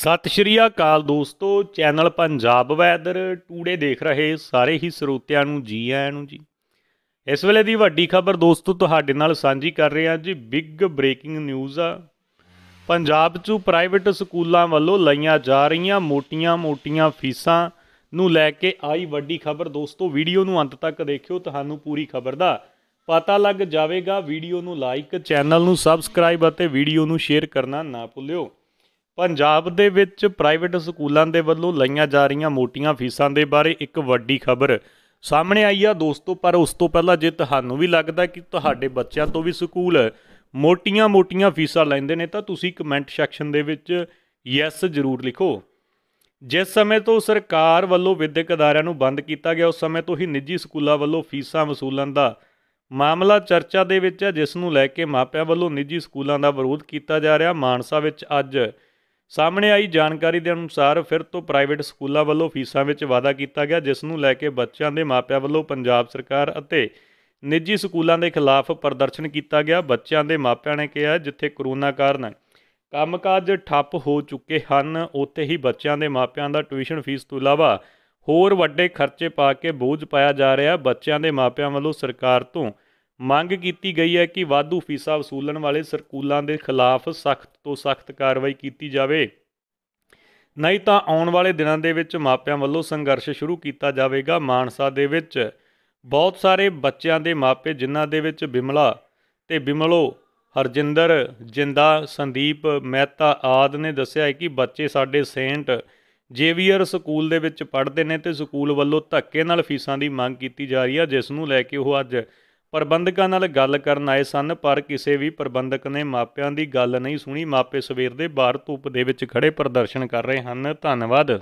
ਸਤਿ ਸ਼੍ਰੀ ਅਕਾਲ ਦੋਸਤੋ channel Punjab weather today ਦੇਖ ਰਹੇ ਸਾਰੇ ਹੀ ਸਰੋਤਿਆਂ ਨੂੰ ਜੀ ਆਇਆਂ ਨੂੰ ਜੀ ਇਸ ਵੇਲੇ ਦੀ ਵੱਡੀ ਖਬਰ ਦੋਸਤੋ ਤੁਹਾਡੇ ਨਾਲ ਸਾਂਝੀ ਕਰ ਰਹੇ ਹਾਂ ਜੀ ਬਿਗ ਬ੍ਰੇਕਿੰਗ ਨਿਊਜ਼ ਆ ਪੰਜਾਬ 'ਚ ਪ੍ਰਾਈਵੇਟ ਸਕੂਲਾਂ ਵੱਲੋਂ ਲਈਆਂ ਜਾ ਰਹੀਆਂ ਮੋਟੀਆਂ-ਮੋਟੀਆਂ ਫੀਸਾਂ ਨੂੰ ਲੈ ਕੇ ਆਈ ਵੱਡੀ ਖਬਰ ਦੋਸਤੋ ਵੀਡੀਓ ਨੂੰ ਅੰਤ ਤੱਕ ਦੇਖਿਓ ਤੁਹਾਨੂੰ ਪੂਰੀ ਖਬਰ ਦਾ ਪਤਾ ਲੱਗ ਜਾਵੇਗਾ ਵੀਡੀਓ ਨੂੰ ਲਾਈਕ ਚੈਨਲ ਨੂੰ ਸਬਸਕ੍ਰਾਈਬ ਅਤੇ ਵੀਡੀਓ ਨੂੰ ਸ਼ੇਅਰ ਕਰਨਾ ਨਾ ਭੁੱਲਿਓ ਪੰਜਾਬ ਦੇ ਵਿੱਚ ਪ੍ਰਾਈਵੇਟ ਸਕੂਲਾਂ ਦੇ ਵੱਲੋਂ ਲਈਆਂ ਜਾ ਰਹੀਆਂ ਮੋਟੀਆਂ ਫੀਸਾਂ ਦੇ ਬਾਰੇ ਇੱਕ ਵੱਡੀ ਖਬਰ ਸਾਹਮਣੇ ਆਈ ਆ ਦੋਸਤੋ ਪਰ ਉਸ ਤੋਂ ਪਹਿਲਾਂ ਜੇ ਤੁਹਾਨੂੰ ਵੀ ਲੱਗਦਾ ਕਿ ਤੁਹਾਡੇ ਬੱਚਿਆਂ ਤੋਂ ਵੀ ਸਕੂਲ ਮੋਟੀਆਂ-ਮੋਟੀਆਂ ਫੀਸਾਂ ਲੈਂਦੇ ਨੇ ਤਾਂ ਤੁਸੀਂ ਕਮੈਂਟ ਸੈਕਸ਼ਨ ਦੇ ਵਿੱਚ ਯੈਸ ਜ਼ਰੂਰ ਲਿਖੋ ਜਿਸ ਸਮੇਂ ਤੋਂ ਸਰਕਾਰ ਵੱਲੋਂ ਵਿਦਿਅਕ ਅਦਾਰਿਆਂ ਨੂੰ ਬੰਦ ਕੀਤਾ ਗਿਆ ਉਸ ਸਮੇਂ ਤੋਂ ਹੀ ਨਿੱਜੀ ਸਕੂਲਾਂ ਵੱਲੋਂ ਫੀਸਾਂ ਵਸੂਲਣ ਦਾ ਮਾਮਲਾ ਚਰਚਾ ਦੇ ਵਿੱਚ ਹੈ ਜਿਸ ਨੂੰ ਲੈ ਕੇ ਮਾਪਿਆਂ ਵੱਲੋਂ ਨਿੱਜੀ ਸਕੂਲਾਂ ਦਾ ਵਿਰੋਧ ਕੀਤਾ ਜਾ ਰਿਹਾ ਮਾਨਸਾ ਵਿੱਚ ਅੱਜ ਸਾਹਮਣੇ ਆਈ ਜਾਣਕਾਰੀ ਦੇ ਅਨੁਸਾਰ ਫਿਰ ਤੋਂ ਪ੍ਰਾਈਵੇਟ ਸਕੂਲਾਂ ਵੱਲੋਂ ਫੀਸਾਂ ਵਿੱਚ ਵਾਧਾ ਕੀਤਾ ਗਿਆ ਜਿਸ ਨੂੰ ਲੈ ਕੇ ਬੱਚਿਆਂ ਦੇ ਮਾਪਿਆਂ ਵੱਲੋਂ ਪੰਜਾਬ ਸਰਕਾਰ ਅਤੇ ਨਿੱਜੀ ਸਕੂਲਾਂ ਦੇ ਖਿਲਾਫ ਪ੍ਰਦਰਸ਼ਨ ਕੀਤਾ ਗਿਆ ਬੱਚਿਆਂ ਦੇ ਮਾਪਿਆਂ ਨੇ ਕਿਹਾ ਜਿੱਥੇ ਕਰੋਨਾ ਕਾਰਨ ਕੰਮਕਾਜ ਠੱਪ ਹੋ ਚੁੱਕੇ ਹਨ ਉੱਥੇ ਹੀ ਬੱਚਿਆਂ ਦੇ ਮਾਪਿਆਂ ਦਾ ਟਿਊਸ਼ਨ ਫੀਸ ਤੋਂ ਇਲਾਵਾ ਹੋਰ ਵੱਡੇ ਖਰਚੇ ਪਾ ਕੇ ਬੋਝ ਪਾਇਆ ਜਾ ਰਿਹਾ ਬੱਚਿਆਂ ਦੇ ਮਾਪਿਆਂ ਵੱਲੋਂ ਸਰਕਾਰ ਤੋਂ ਮੰਗ ਕੀਤੀ ਗਈ ਹੈ ਕਿ ਵਾਧੂ ਫੀਸਾਂ ਵਸੂਲਣ ਵਾਲੇ ਸਰਕੂਲਾਂ ਦੇ ਖਿਲਾਫ ਸਖਤ ਤੋਂ ਸਖਤ ਕਾਰਵਾਈ ਕੀਤੀ ਜਾਵੇ ਨਹੀਂ ਤਾਂ ਆਉਣ ਵਾਲੇ ਦਿਨਾਂ ਦੇ ਵਿੱਚ ਮਾਪਿਆਂ ਵੱਲੋਂ ਸੰਘਰਸ਼ ਸ਼ੁਰੂ ਕੀਤਾ ਜਾਵੇਗਾ ਮਾਨਸਾ ਦੇ ਵਿੱਚ ਬਹੁਤ ਸਾਰੇ ਬੱਚਿਆਂ ਦੇ ਮਾਪੇ ਜਿਨ੍ਹਾਂ ਦੇ ਵਿੱਚ ਬਿਮਲਾ ਤੇ ਬਿਮਲੋ ਹਰਜਿੰਦਰ ਜਿੰਦਾ ਸੰਦੀਪ ਮਹਿਤਾ ਆਦ ਨੇ ਦੱਸਿਆ ਹੈ ਕਿ ਬੱਚੇ ਸਾਡੇ ਸੇਂਟ ਜੇਵੀਅਰ ਸਕੂਲ ਦੇ ਵਿੱਚ ਪੜ੍ਹਦੇ ਨੇ ਤੇ ਸਕੂਲ ਵੱਲੋਂ ਧੱਕੇ ਨਾਲ ਫੀਸਾਂ ਦੀ ਮੰਗ ਕੀਤੀ ਜਾ ਰਹੀ ਹੈ ਜਿਸ ਨੂੰ ਲੈ ਕੇ ਉਹ ਅੱਜ ਪ੍ਰਬੰਧਕਾਂ ਨਾਲ ਗੱਲ ਕਰਨ ਆਏ ਸਨ ਪਰ ਕਿਸੇ ਵੀ ਪ੍ਰਬੰਧਕ ਨੇ ਮਾਪਿਆਂ ਦੀ ਗੱਲ ਨਹੀਂ ਸੁਣੀ ਮਾਪੇ ਸਵੇਰ ਦੇ ਬਾਹਰ ਧੁੱਪ ਦੇ ਵਿੱਚ ਖੜੇ ਪ੍ਰਦਰਸ਼ਨ ਕਰ ਰਹੇ ਹਨ ਧੰਨਵਾਦ